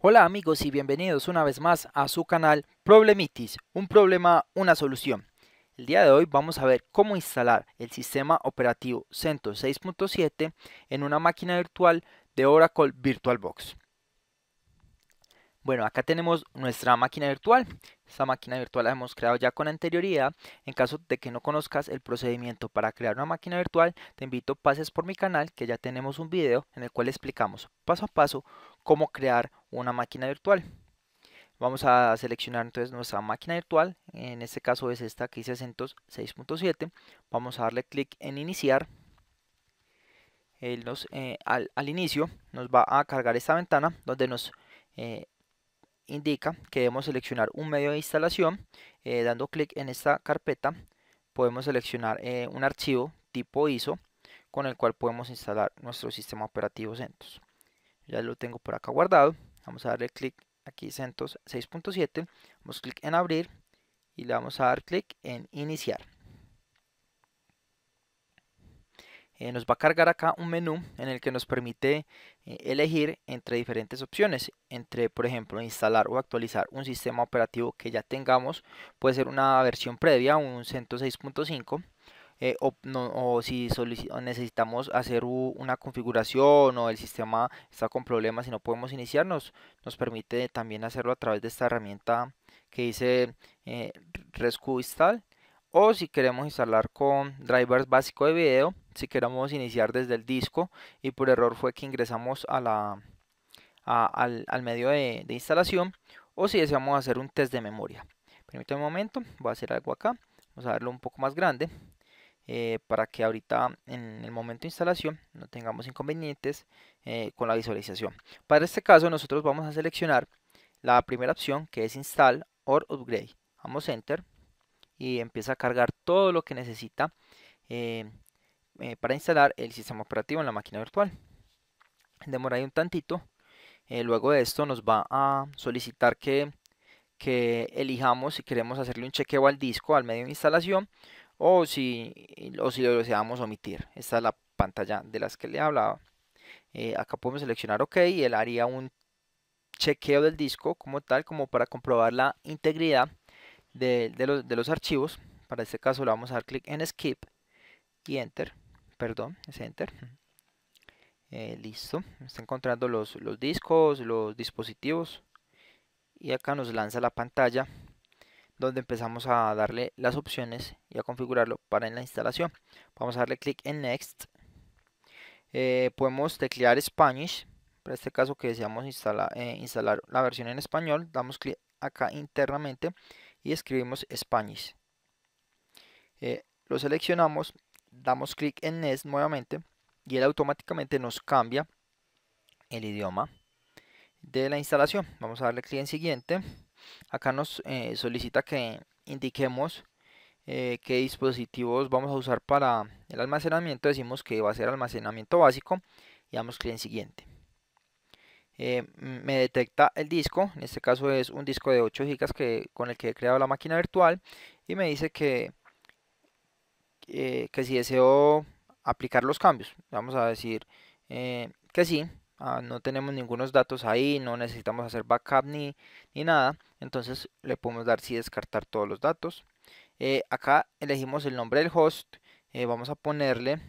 Hola amigos y bienvenidos una vez más a su canal Problemitis, un problema, una solución. El día de hoy vamos a ver cómo instalar el sistema operativo CentOS 6.7 en una máquina virtual de Oracle VirtualBox. Bueno, acá tenemos nuestra máquina virtual. Esta máquina virtual la hemos creado ya con anterioridad. En caso de que no conozcas el procedimiento para crear una máquina virtual, te invito a pases por mi canal que ya tenemos un video en el cual explicamos paso a paso cómo crear una máquina virtual. Vamos a seleccionar entonces nuestra máquina virtual, en este caso es esta que 606.7. Vamos a darle clic en iniciar. Eh, al, inicio nos va a cargar esta ventana donde nos eh, indica que debemos seleccionar un medio de instalación. Eh, dando clic en esta carpeta podemos seleccionar eh, un archivo tipo ISO con el cual podemos instalar nuestro sistema operativo CentOS. Ya lo tengo por acá guardado. Vamos a darle clic aquí CentOS 6.7. Vamos clic en abrir y le vamos a dar clic en iniciar. Eh, nos va a cargar acá un menú en el que nos permite eh, elegir entre diferentes opciones, entre por ejemplo instalar o actualizar un sistema operativo que ya tengamos, puede ser una versión previa, un 106.5, eh, o, si necesitamos hacer una configuración o el sistema está con problemas y no podemos iniciarnos, nos permite también hacerlo a través de esta herramienta que dice Rescue Install o si queremos instalar con drivers básico de video, si queremos iniciar desde el disco y por error fue que ingresamos al, medio de, instalación o si deseamos hacer un test de memoria. Permítame un momento, voy a hacer algo acá, vamos a verlo un poco más grande eh, para que ahorita en el momento de instalación no tengamos inconvenientes eh, con la visualización. Para este caso nosotros vamos a seleccionar la primera opción que es install or upgrade. Vamos enter y empieza a cargar todo lo que necesita eh, eh, para instalar el sistema operativo en la máquina virtual. Demora ahí un tantito. Eh, luego de esto nos va a solicitar que, que, elijamos si queremos hacerle un chequeo al disco al medio de instalación o si, o si lo deseamos omitir. Esta es la pantalla de las que le hablaba. acá podemos seleccionar OK y él haría un chequeo del disco como tal como para comprobar la integridad de, los, archivos. Para este caso le vamos a dar clic en Skip y Enter. Perdón, es Enter. Eh, listo, está encontrando los, discos, los dispositivos y acá nos lanza la pantalla donde empezamos a darle las opciones y a configurarlo para la instalación. Vamos a darle clic en Next. Eh, podemos teclear Spanish, para este caso que deseamos eh, instalar la versión en español, damos clic acá internamente y escribimos Spanish. Eh, lo seleccionamos, damos clic en Next nuevamente y él automáticamente nos cambia el idioma de la instalación. Vamos a darle clic en siguiente. Acá nos eh, solicita que indiquemos eh, qué dispositivos vamos a usar para el almacenamiento. Decimos que va a ser almacenamiento básico y damos clic en siguiente. Eh, me detecta el disco, en este caso es un disco de 8 GB que, con el que he creado la máquina virtual y me dice que, eh, que si deseo aplicar los cambios, vamos a decir eh, que sí, ah, no tenemos ningunos datos ahí, no necesitamos hacer backup ni, ni nada, entonces le podemos dar sí descartar todos los datos. acá elegimos el nombre del host, vamos a ponerle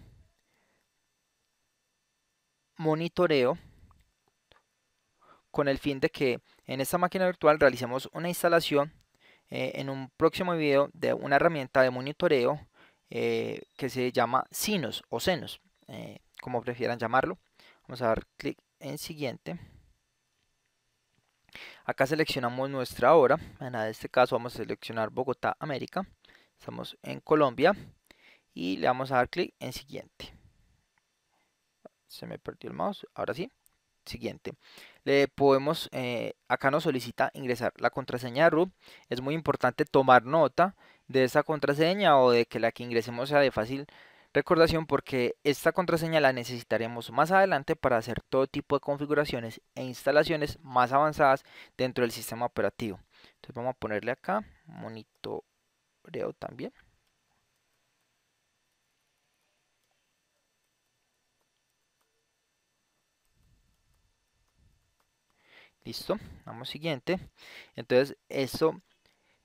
monitoreo con el fin de que en esta máquina virtual realicemos una instalación eh, en un próximo video de una herramienta de monitoreo eh, que se llama Sinus o Senos, eh, como prefieran llamarlo. Vamos a dar clic en siguiente. Acá seleccionamos nuestra hora, en este caso vamos a seleccionar Bogotá, América. Estamos en Colombia y le vamos a dar clic en siguiente. Se me perdió el mouse, ahora sí siguiente. Le podemos, eh, acá nos solicita ingresar la contraseña root. Es muy importante tomar nota de esa contraseña o de que la que ingresemos sea de fácil recordación porque esta contraseña la necesitaremos más adelante para hacer todo tipo de configuraciones e instalaciones más avanzadas dentro del sistema operativo. Entonces vamos a ponerle acá monitoreo también. Listo, vamos siguiente. Entonces, eso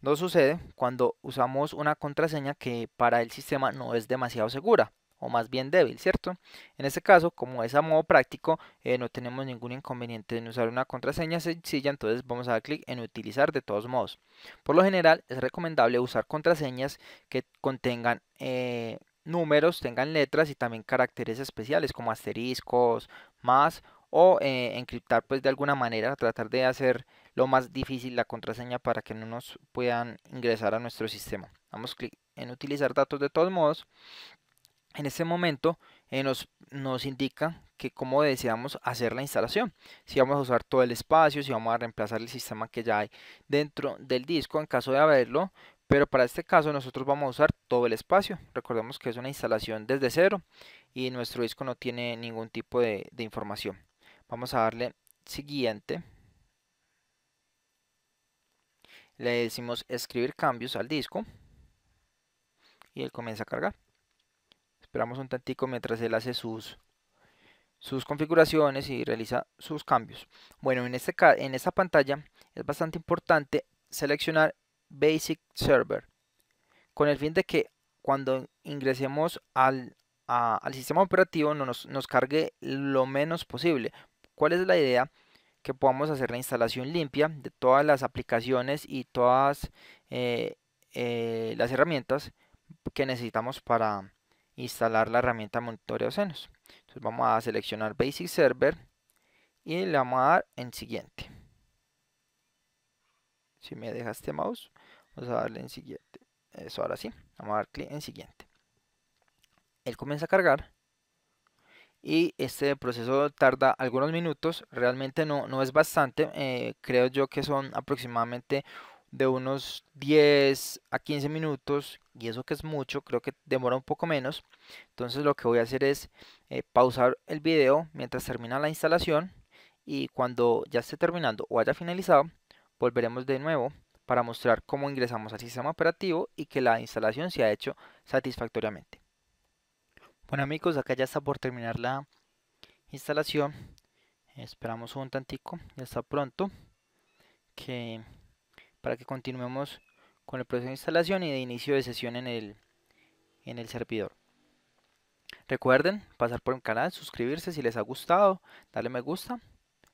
no sucede cuando usamos una contraseña que para el sistema no es demasiado segura o más bien débil, ¿cierto? En este caso, como es a modo práctico, eh, no tenemos ningún inconveniente en usar una contraseña sencilla, entonces vamos a dar clic en utilizar de todos modos. Por lo general, es recomendable usar contraseñas que contengan eh, números, tengan letras y también caracteres especiales como asteriscos, más o eh, encriptar pues de alguna manera, tratar de hacer lo más difícil la contraseña para que no nos puedan ingresar a nuestro sistema. Damos clic en utilizar datos de todos modos. En este momento eh, nos, indica que cómo deseamos hacer la instalación. Si vamos a usar todo el espacio, si vamos a reemplazar el sistema que ya hay dentro del disco en caso de haberlo, pero para este caso nosotros vamos a usar todo el espacio. Recordemos que es una instalación desde cero y nuestro disco no tiene ningún tipo de información. Vamos a darle siguiente. Le decimos escribir cambios al disco. Y él comienza a cargar. Esperamos un tantico mientras él hace sus, sus configuraciones y realiza sus cambios. Bueno, en, este, en esta pantalla es bastante importante seleccionar Basic Server con el fin de que cuando ingresemos al, sistema operativo no nos, nos, cargue lo menos posible ¿Cuál es la idea? Que podamos hacer la instalación limpia de todas las aplicaciones y todas eh, eh, las herramientas que necesitamos para instalar la herramienta monitoreo senos Entonces vamos a seleccionar Basic Server y le vamos a dar en siguiente. Si me deja este mouse, vamos a darle en siguiente. Eso ahora sí, vamos a dar clic en siguiente. Él comienza a cargar y este proceso tarda algunos minutos, realmente no, no es bastante, eh, creo yo que son aproximadamente de unos 10 a 15 minutos y eso que es mucho, creo que demora un poco menos. Entonces lo que voy a hacer es eh, pausar el video mientras termina la instalación y cuando ya esté terminando o haya finalizado, volveremos de nuevo para mostrar cómo ingresamos al sistema operativo y que la instalación se ha hecho satisfactoriamente. Bueno amigos, acá ya está por terminar la instalación. Esperamos un tantico, ya está pronto. para que continuemos con el proceso de instalación y de inicio de sesión en el, en el servidor. Recuerden pasar por el canal, suscribirse si les ha gustado, darle me gusta.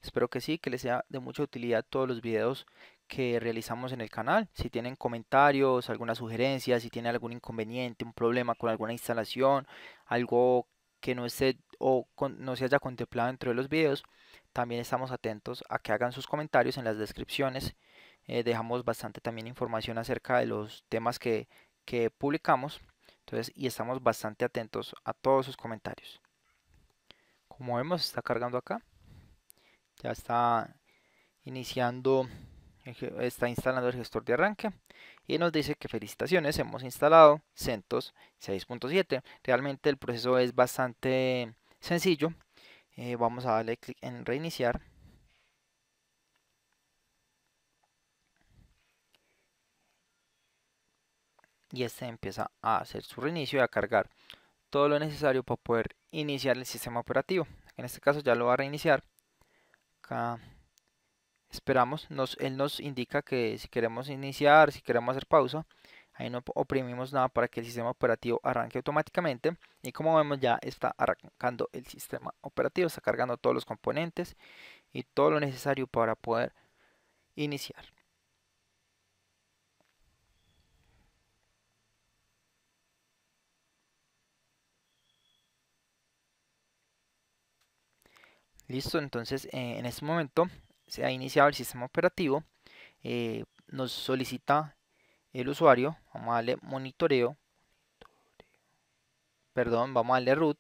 Espero que sí, que les sea de mucha utilidad todos los videos que realizamos en el canal. Si tienen comentarios, alguna sugerencia, si tienen algún inconveniente, un problema con alguna instalación, algo que no esté o no se haya contemplado dentro de los videos, también estamos atentos a que hagan sus comentarios en las descripciones. Eh, dejamos bastante también información acerca de los temas que, que publicamos. Entonces, y estamos bastante atentos a todos sus comentarios. Como vemos, está cargando acá. Ya está iniciando está instalando el gestor de arranque y nos dice que felicitaciones, hemos instalado CentOS 6.7. Realmente el proceso es bastante sencillo. Eh, vamos a darle clic en reiniciar. Y este empieza a hacer su reinicio y a cargar todo lo necesario para poder iniciar el sistema operativo. En este caso ya lo va a reiniciar. Acá esperamos, nos, él nos indica que si queremos iniciar, si queremos hacer pausa, ahí no oprimimos nada para que el sistema operativo arranque automáticamente y como vemos ya está arrancando el sistema operativo, está cargando todos los componentes y todo lo necesario para poder iniciar. Listo, entonces eh, en este momento se ha iniciado el sistema operativo, eh, nos solicita el usuario, vamos a darle monitoreo, perdón, vamos a darle root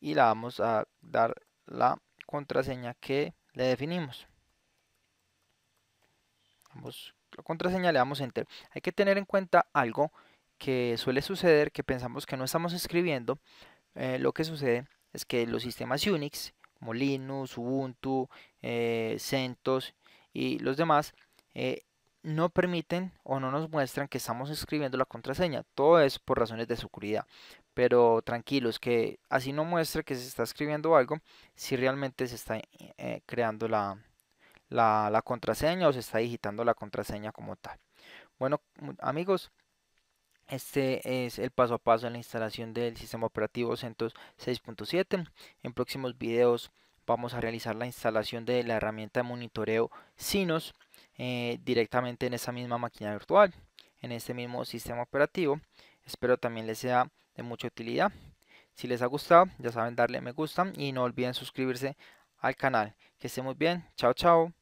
y le vamos a dar la contraseña que le definimos. la contraseña le damos enter. Hay que tener en cuenta algo que suele suceder, que pensamos que no estamos escribiendo. Eh, lo que sucede es que los sistemas Unix como Ubuntu, eh, CentOS y los demás, eh, no permiten o no nos muestran que estamos escribiendo la contraseña. Todo es por razones de seguridad. Pero tranquilos, que así no muestra que se está escribiendo algo, si realmente se está eh, creando la, la contraseña o se está digitando la contraseña como tal. Bueno amigos, este es el paso a paso en la instalación del sistema operativo CentOS 6.7. En próximos videos vamos a realizar la instalación de la herramienta de monitoreo Sinos eh, directamente en esa misma máquina virtual, en este mismo sistema operativo. Espero también les sea de mucha utilidad. Si les ha gustado, ya saben darle me gusta y no olviden suscribirse al canal. Que estén muy bien. Chao, chao.